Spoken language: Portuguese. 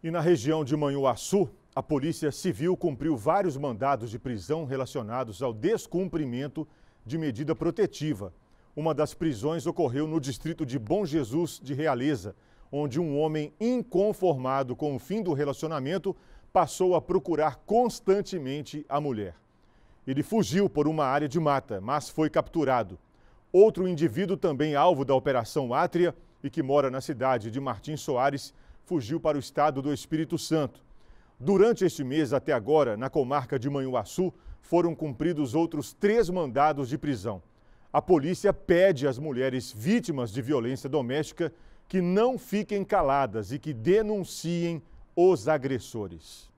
E na região de Manhuaçu, a Polícia Civil cumpriu vários mandados de prisão relacionados ao descumprimento de medida protetiva. Uma das prisões ocorreu no distrito de Bom Jesus de Realeza, onde um homem inconformado com o fim do relacionamento passou a procurar constantemente a mulher. Ele fugiu por uma área de mata, mas foi capturado. Outro indivíduo também alvo da Operação Átria e que mora na cidade de Martim Soares fugiu para o estado do Espírito Santo. Durante este mês até agora, na comarca de Manhuaçu, foram cumpridos outros três mandados de prisão. A polícia pede às mulheres vítimas de violência doméstica que não fiquem caladas e que denunciem os agressores.